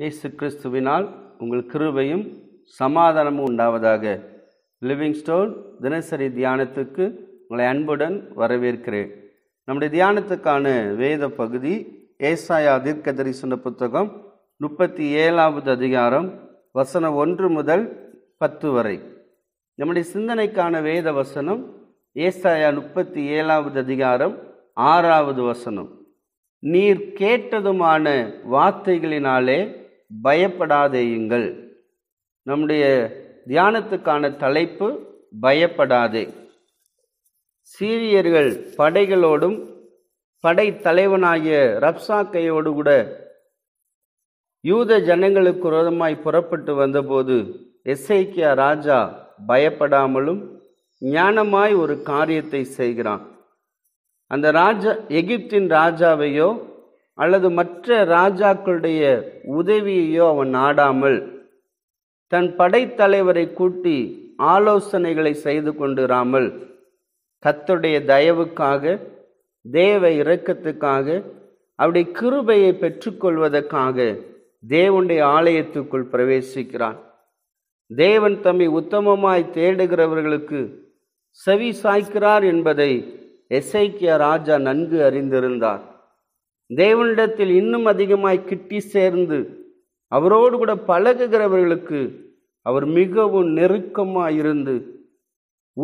இயேசு கிறிஸ்துவினால் உங்கள் கிருபையும் சமாதானமும் உண்டாவதாக லிவிங் ஸ்டோன் தினசரி தியானத்துக்கு உங்களை அன்புடன் வரவேற்கிறேன் நம்முடைய தியானத்துக்கான வேத பகுதி ஏசாயா தீர்க்க தரிசன புத்தகம் முப்பத்தி ஏழாவது அதிகாரம் வசனம் ஒன்று முதல் பத்து வரை நம்முடைய சிந்தனைக்கான வேத வசனம் ஏசாயா முப்பத்தி ஏழாவது அதிகாரம் ஆறாவது வசனம் நீர் கேட்டதுமான வார்த்தைகளினாலே பயப்படாதேயுங்கள் நம்முடைய தியானத்துக்கான தலைப்பு பயப்படாதே சீரியர்கள் படைகளோடும் படை தலைவனாகிய ரப்சாக்கையோடு கூட யூத ஜனங்களுக்கு விரோதமாய் புறப்பட்டு வந்தபோது எஸ்ஐக்கியா ராஜா பயப்படாமலும் ஞானமாய் ஒரு காரியத்தை செய்கிறான் அந்த ராஜா எகிப்தின் ராஜாவையோ அல்லது மற்ற ராஜாக்களுடைய உதவியையோ அவன் நாடாமல் தன் படைத்தலைவரை கூட்டி ஆலோசனைகளை செய்து கொண்டிராமல் கத்துடைய தயவுக்காக தேவ இரக்கத்துக்காக அவருடைய கிருபையை பெற்றுக்கொள்வதற்காக தேவனுடைய ஆலயத்துக்குள் பிரவேசிக்கிறான் தேவன் தம்மை உத்தமமாய் தேடுகிறவர்களுக்கு செவி சாய்க்கிறார் என்பதை எசைக்கிய ராஜா நன்கு அறிந்திருந்தார் தேவனிடத்தில் இன்னும் அதிகமாய் கிட்டி சேர்ந்து அவரோடு கூட பழகுகிறவர்களுக்கு அவர் மிகவும் நெருக்கமாக இருந்து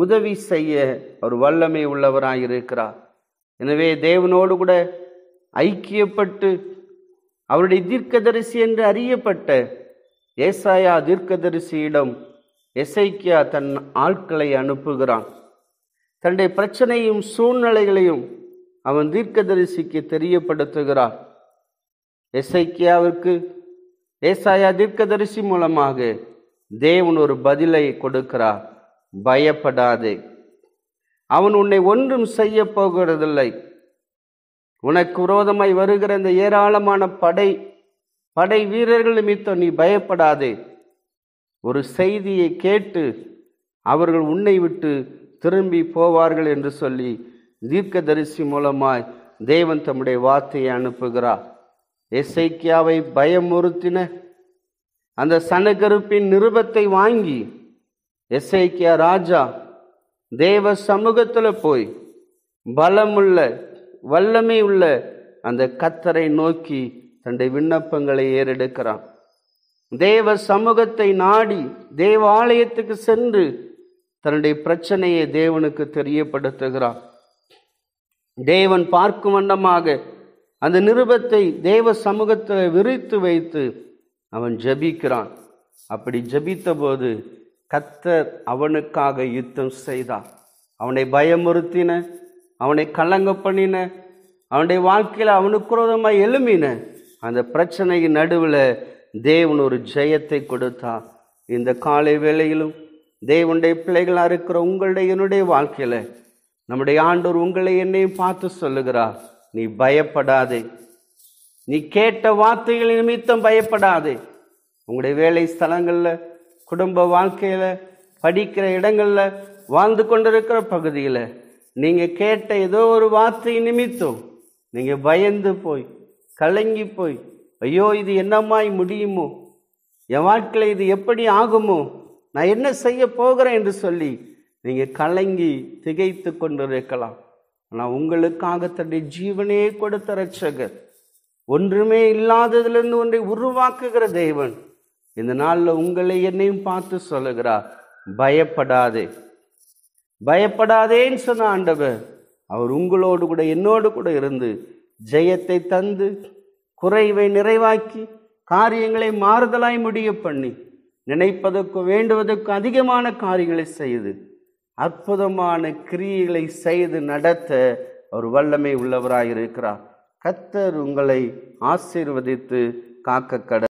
உதவி செய்ய அவர் வல்லமை உள்ளவராக இருக்கிறார் எனவே தேவனோடு கூட ஐக்கியப்பட்டு அவருடைய தீர்க்கதரிசி என்று அறியப்பட்ட ஏசாயா தீர்க்கதரிசியிடம் எசைக்கியா தன் ஆட்களை அனுப்புகிறான் தன்னுடைய பிரச்சனையும் சூழ்நிலைகளையும் அவன் தீர்க்கதரிசிக்கு தெரியப்படுத்துகிறார் எஸ்ஐக்கியாவிற்கு ஏசாயா தீர்க்கதரிசி மூலமாக தேவன் ஒரு பதிலை கொடுக்கிறார் பயப்படாதே அவன் உன்னை ஒன்றும் செய்ய போகிறதில்லை உனக்கு விரோதமாய் வருகிற இந்த ஏராளமான படை படை வீரர்கள் நிமித்தம் நீ பயப்படாதே ஒரு செய்தியை கேட்டு அவர்கள் உன்னை விட்டு திரும்பி போவார்கள் என்று சொல்லி தீர்க்கதரிசி மூலமாய் தேவன் தம்முடைய வார்த்தையை அனுப்புகிறார் எசைக்கியாவை பயமுறுத்தின அந்த சனகருப்பின் நிருபத்தை வாங்கி எஸ்ஐக்கியா ராஜா தேவ சமூகத்தில் போய் பலமுள்ள வல்லமை உள்ள அந்த கத்தரை நோக்கி தன்னுடைய விண்ணப்பங்களை ஏறெடுக்கிறான் தேவ சமூகத்தை நாடி தேவாலயத்துக்கு சென்று தன்னுடைய பிரச்சனையை தேவனுக்கு தெரியப்படுத்துகிறான் தேவன் பார்க்கும் வண்ணமாக அந்த நிருபத்தை தேவ சமூகத்தில் விரித்து வைத்து அவன் ஜபிக்கிறான் அப்படி ஜபித்தபோது கத்தர் அவனுக்காக யுத்தம் செய்தார் அவனை பயமுறுத்தின அவனை கலங்க பண்ணின அவனுடைய வாழ்க்கையில் அவனுக்கு ரோதமாக எழுமின அந்த பிரச்சனையின் நடுவில் தேவன் ஒரு ஜெயத்தை கொடுத்தா இந்த காலை வேளையிலும் தேவனுடைய பிள்ளைகளாக இருக்கிற உங்களுடைய என்னுடைய வாழ்க்கையில் நம்முடைய ஆண்டோர் உங்களை என்னையும் பார்த்து சொல்லுகிறார் நீ பயப்படாதே நீ கேட்ட வார்த்தைகள் நிமித்தம் பயப்படாதே உங்களுடைய வேலை ஸ்தலங்களில் குடும்ப வாழ்க்கையில் படிக்கிற இடங்களில் வாழ்ந்து கொண்டிருக்கிற பகுதியில் நீங்கள் கேட்ட ஏதோ ஒரு வார்த்தை நிமித்தம் நீங்கள் பயந்து போய் கலங்கி போய் ஐயோ இது என்னமாய் முடியுமோ என் வாழ்க்கையில் இது எப்படி ஆகுமோ நான் என்ன செய்ய போகிறேன் என்று சொல்லி நீங்கள் கலங்கி திகைத்து கொண்டிருக்கலாம் ஆனால் உங்களுக்காக தன்னுடைய ஜீவனே கொடுத்த ரட்சகர் ஒன்றுமே இல்லாததுலேருந்து ஒன்றை உருவாக்குகிற தேவன் இந்த நாளில் உங்களை என்னையும் பார்த்து சொல்லுகிறார் பயப்படாதே பயப்படாதேன்னு சொன்ன ஆண்டவர் அவர் உங்களோடு கூட என்னோடு கூட இருந்து ஜெயத்தை தந்து குறைவை நிறைவாக்கி காரியங்களை மாறுதலாய் முடிய பண்ணி நினைப்பதற்கும் வேண்டுவதற்கும் அதிகமான காரியங்களை செய்து அற்புதமான கிரியைகளை செய்து நடத்த அவர் வல்லமை உள்ளவராக இருக்கிறார் கத்தர் உங்களை ஆசீர்வதித்து காக்க